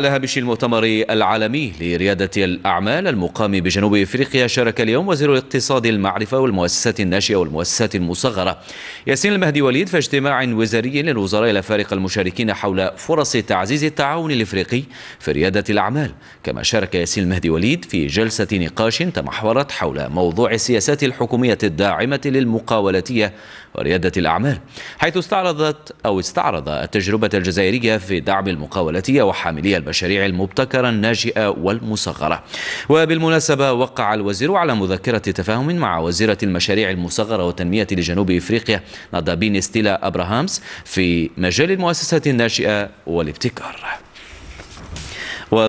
على هامش المؤتمر العالمي لريادة الأعمال المقام بجنوب إفريقيا شارك اليوم وزير الاقتصاد المعرفة والمؤسسات الناشئة والمؤسسات المصغرة ياسين المهدي وليد في اجتماع وزاري للوزراء الأفارقة المشاركين حول فرص تعزيز التعاون الإفريقي في ريادة الأعمال كما شارك ياسين المهدي وليد في جلسة نقاش تمحورت حول موضوع السياسات الحكومية الداعمة للمقاولاتية وريادة الأعمال حيث استعرضت أو استعرض التجربة الجزائرية في دعم المقاولاتية وحاملية المشاريع المبتكرة الناشئة والمصغرة وبالمناسبة وقع الوزير على مذكرة تفاهم مع وزيرة المشاريع المصغرة والتنمية لجنوب إفريقيا نادابين ستيلا أبراهامس في مجال المؤسسات الناشئة والابتكار